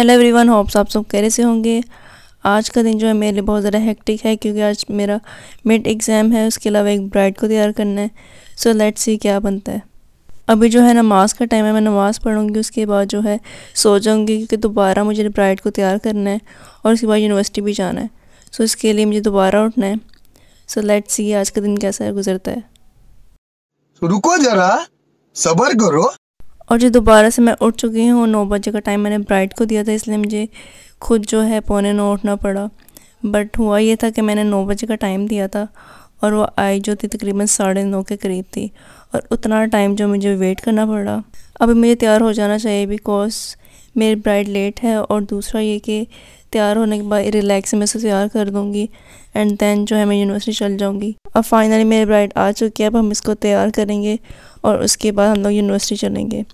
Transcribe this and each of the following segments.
hello everyone hopes आप सब कैसे से होंगे आज का दिन जो है मेरे लिए बहुत ज़्यादा हेक्टिक है क्योंकि आज मेरा मिड एग्ज़ाम है उसके अलावा एक ब्राइड को तैयार करना है सो लेट सी क्या बनता है अभी जो है नमाज़ का टाइम है मैं नमाज़ पढ़ूँगी उसके बाद जो है सो जाऊँगी क्योंकि दोबारा मुझे ब्राइड को तैयार करना है और उसके बाद यूनिवर्सिटी भी जाना है सो इसके लिए मुझे दोबारा उठना है सो लेट्स सी आज का दिन कैसा गुजरता है रुको जरा सबर करो और जो दोबारा से मैं उठ चुकी हूँ नौ बजे का टाइम मैंने ब्राइड को दिया था इसलिए मुझे खुद जो है पौने नौ उठना पड़ा बट हुआ ये था कि मैंने नौ बजे का टाइम दिया था और वो आई जो थी तकरीबन साढ़े नौ के करीब थी और उतना टाइम जो मुझे वेट करना पड़ा अभी मुझे तैयार हो जाना चाहिए बिकॉज मेरी ब्राइड लेट है और दूसरा ये कि तैयार होने के बाद रिलैक्स मैं उसे तैयार कर दूँगी एंड देन जो है मैं यूनिवर्सिटी चल जाऊँगी अब फाइनली मेरी ब्राइड आ चुकी है अब हम इसको तैयार करेंगे और उसके बाद हम लोग यूनिवर्सिटी चलेंगे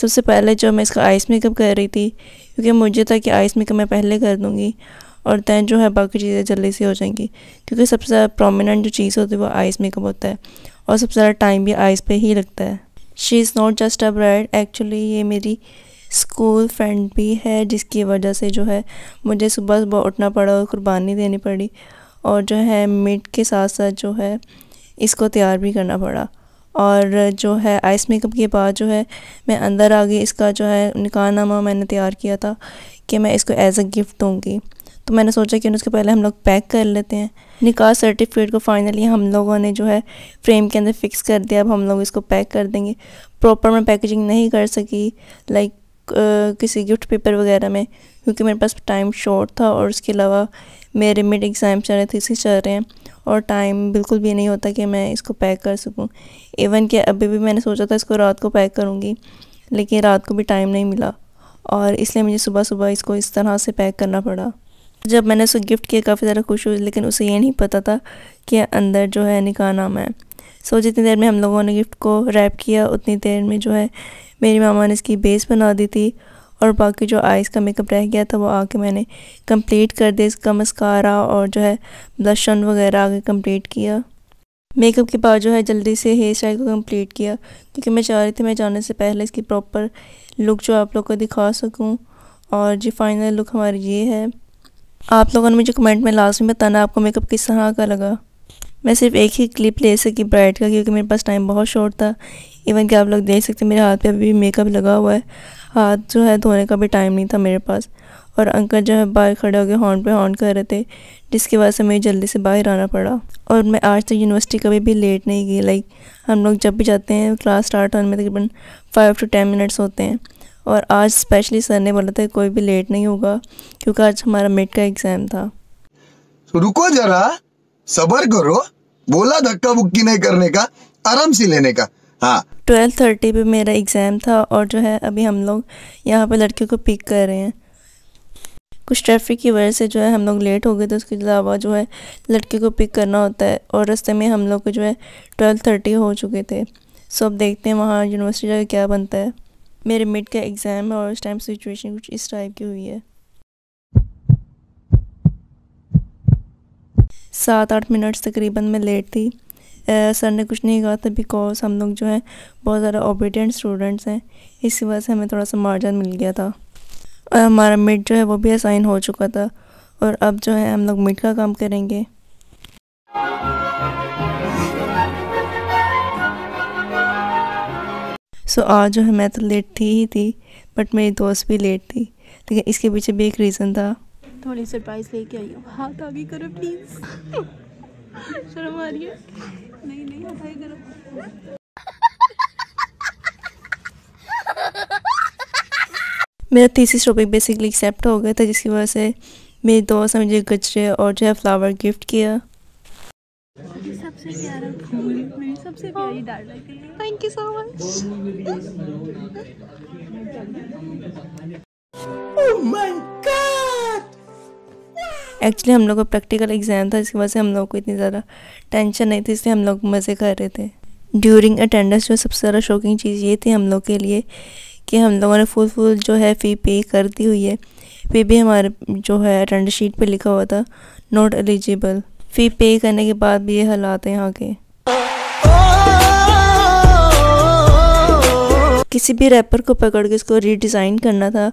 सबसे पहले जो मैं इसका आइस मेकअप कर रही थी क्योंकि मुझे था कि आइस मेकअप मैं पहले कर दूँगी और दैन जो है बाकी चीज़ें जल्दी से हो जाएंगी क्योंकि सबसे ज़्यादा प्रोमिनंट जो चीज़ होती है वो आइस मेकअप होता है और सबसे ज़्यादा टाइम भी आइस पे ही लगता है she is not just a bride actually ये मेरी स्कूल फ्रेंड भी है जिसकी वजह से जो है मुझे सुबह सुबह उठना पड़ा और कुर्बानी देनी पड़ी और जो है मिट के साथ साथ जो है इसको तैयार भी करना पड़ा और जो है आइस मेकअप के बाद जो है मैं अंदर आ गई इसका जो है निकाहनामा मैंने तैयार किया था कि मैं इसको एज़ अ गिफ़्ट दूँगी तो मैंने सोचा कि उसके पहले हम लोग पैक कर लेते हैं निकाह सर्टिफिकेट को फाइनली हम लोगों ने जो है फ्रेम के अंदर फिक्स कर दिया अब हम लोग इसको पैक कर देंगे प्रॉपर मैं पैकेजिंग नहीं कर सकी लाइक किसी गिफ्ट पेपर वगैरह में क्योंकि मेरे पास टाइम शॉर्ट था और उसके अलावा मेरे मिड एग्ज़ाम चल रहे थे इसी चल रहे हैं और टाइम बिल्कुल भी नहीं होता कि मैं इसको पैक कर सकूँ इवन कि अभी भी मैंने सोचा था इसको रात को पैक करूँगी लेकिन रात को भी टाइम नहीं मिला और इसलिए मुझे सुबह सुबह इसको इस तरह से पैक करना पड़ा जब मैंने उसको गिफ्ट किया काफ़ी ज़्यादा खुश हुई लेकिन उसे ये नहीं पता था कि अंदर जो है निका नाम है सो जितनी देर में हम लोगों ने गिफ्ट को रैप किया उतनी देर में जो है मेरी मामा ने इसकी बेस बना दी थी और बाकी जो आइज़ का मेकअप रह गया था वो आके मैंने कंप्लीट कर दिया इसका मस्कारा और जो है ब्लशन वगैरह आगे कंप्लीट किया मेकअप के बाद जो है जल्दी से हेयर स्टाइल को कंप्लीट किया क्योंकि मैं चाह रही थी मैं जाने से पहले इसकी प्रॉपर लुक जो आप लोग को दिखा सकूँ और जी फाइनल लुक हमारी ये है आप लोगों ने मुझे कमेंट में लास्ट में बताना आपको मेकअप किस तरह का लगा मैं सिर्फ एक ही क्लिप ले सकी ब्राइट का क्योंकि मेरे पास टाइम बहुत शॉर्ट था इवन कि आप लोग देख सकते मेरे हाथ पे अभी भी मेकअप लगा हुआ है हाथ जो है धोने का भी टाइम नहीं था मेरे पास और अंकल जो है बाहर खड़े होकर हॉर्न पे हॉर्न कर रहे थे जिसकी वजह से मुझे जल्दी से बाहर आना पड़ा और मैं आज तक यूनिवर्सिटी कभी भी लेट नहीं गई लाइक हम लोग जब भी जाते हैं क्लास स्टार्ट होने में तकरीबन फाइव टू टेन मिनट्स होते हैं और आज स्पेशली सर ने बोला था कोई भी लेट नहीं होगा क्योंकि आज हमारा मिड का एग्ज़ाम था तो रुको जरा सबर करो बोला धक्का बुक्की नहीं करने का आराम से लेने का हाँ ट्वेल्व थर्टी पर मेरा एग्ज़ाम था और जो है अभी हम लोग यहाँ पर लड़कियों को पिक कर रहे हैं कुछ ट्रैफिक की वजह से जो है हम लोग लेट हो गए तो उसके अलावा जो है लड़के को पिक करना होता है और रास्ते में हम लोग को जो है ट्वेल्व थर्टी हो चुके थे सो अब देखते हैं वहाँ यूनिवर्सिटी जाकर क्या बनता है मेरे मिड का एग्ज़ाम है और उस टाइम सिचुएशन कुछ इस टाइप की हुई है सात आठ मिनट्स तकरीबन मैं लेट थी सर ने कुछ नहीं कहा था बिकॉज हम लोग जो है बहुत ज़्यादा ओबीडियंट स्टूडेंट्स हैं इसी वजह से हमें थोड़ा सा मार्जन मिल गया था और हमारा मिड जो है वो भी असाइन हो चुका था और अब जो है हम लोग मिड का काम करेंगे सो so, आज जो है मैं तो लेट थी ही थी बट मेरी दोस्त भी लेट थी लेकिन इसके पीछे भी एक रीज़न था थोड़ी सरप्राइज लेके आई हूँ हाथ आगे करो प्लीज़ शर्म आ रही है नहीं नहीं हटाई करो मेरा तीसरी टॉपिक बेसिकली एक्सेप्ट हो गया था जिसकी वजह से मेरे दोस्त ने मुझे गजरे और जो है फ्लावर गिफ्ट किया सबसे सबसे thank you so much actually हम लोग का प्रैक्टिकल एग्ज़ाम था इसकी वजह से हम लोग को इतनी ज़्यादा टेंशन नहीं थी इसलिए हम लोग मज़े कर रहे थे ड्यूरिंग अटेंडेंस जो सबसे ज़्यादा शॉकिंग चीज़ ये थी हम लोग के लिए कि हम लोगों ने फुल फुल जो है फ़ी पे कर दी हुई है फिर भी हमारे जो है अटेंडेंस शीट पर लिखा हुआ था नॉट एलिजिबल फ़ी पे करने के बाद भी ये हालात हैं यहाँ के किसी भी रैपर को पकड़ के इसको रीडिज़ाइन करना था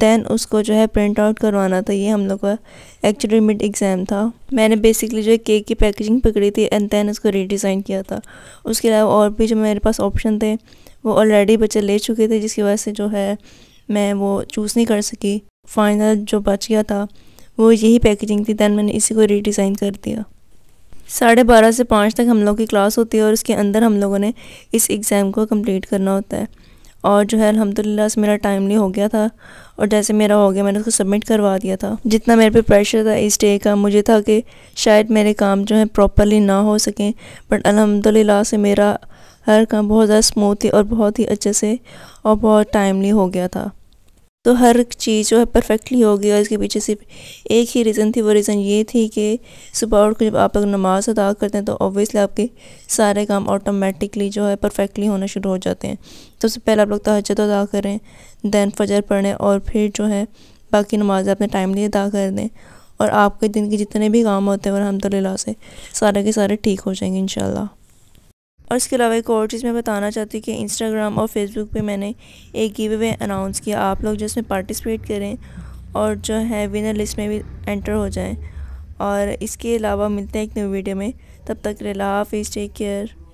दैन उसको जो है प्रिंट आउट करवाना था ये हम लोग का एक्चुअली मिड एग्ज़ाम था मैंने बेसिकली जो है केक की पैकेजिंग पकड़ी थी एंड दैन उसको रीडिज़ाइन किया था उसके अलावा और भी जो मेरे पास ऑप्शन थे वो ऑलरेडी बच्चे ले चुके थे जिसकी वजह से जो है मैं वो चूज़ नहीं कर सकी फाइनल जो बच गया था वो यही पैकेजिंग थी दैन मैंने इसी को रीडिज़ाइन कर दिया साढ़े बारह से पाँच तक हम लोग की क्लास होती है और उसके अंदर हम लोगों ने इस एग्ज़ाम को कंप्लीट करना होता है और जो है अलहमदिल्ला से मेरा टाइमली हो गया था और जैसे मेरा हो गया मैंने उसको सबमिट करवा दिया था जितना मेरे पे प्रेशर था इस डे का मुझे था कि शायद मेरे काम जो है प्रॉपरली ना हो सकें बट अलहमदिल्ला से मेरा हर काम बहुत ज़्यादा स्मूथ और बहुत ही अच्छे से और बहुत टाइमली हो गया था तो हर चीज़ जो है परफेक्टली होगी और इसके पीछे सिर्फ एक ही रीज़न थी वो रीज़न ये थी कि सुबह उठ जब आप लोग नमाज़ अदा करते हैं तो ऑब्वियसली आपके सारे काम ऑटोमेटिकली जो है परफेक्टली होना शुरू हो जाते हैं तो सबसे तो पहले आप लोग तहजद अदा करें दैन फजर पढ़ें और फिर जो है बाकी नमाज अपने टाइमली अदा कर दें और आपके दिन के जितने भी काम होते हैं और अलहमदिल्ला से सारे के सारे ठीक हो जाएंगे इनशाला और इसके अलावा एक और चीज़ मैं बताना चाहती हूँ कि इंस्टाग्राम और फेसबुक पे मैंने एक गिव अवे अनाउंस किया आप लोग जो इसमें पार्टिसिपेट करें और जो है विनर लिस्ट में भी एंटर हो जाएं और इसके अलावा मिलते हैं एक न्यू वीडियो में तब तक रिला हाफ़ टेक केयर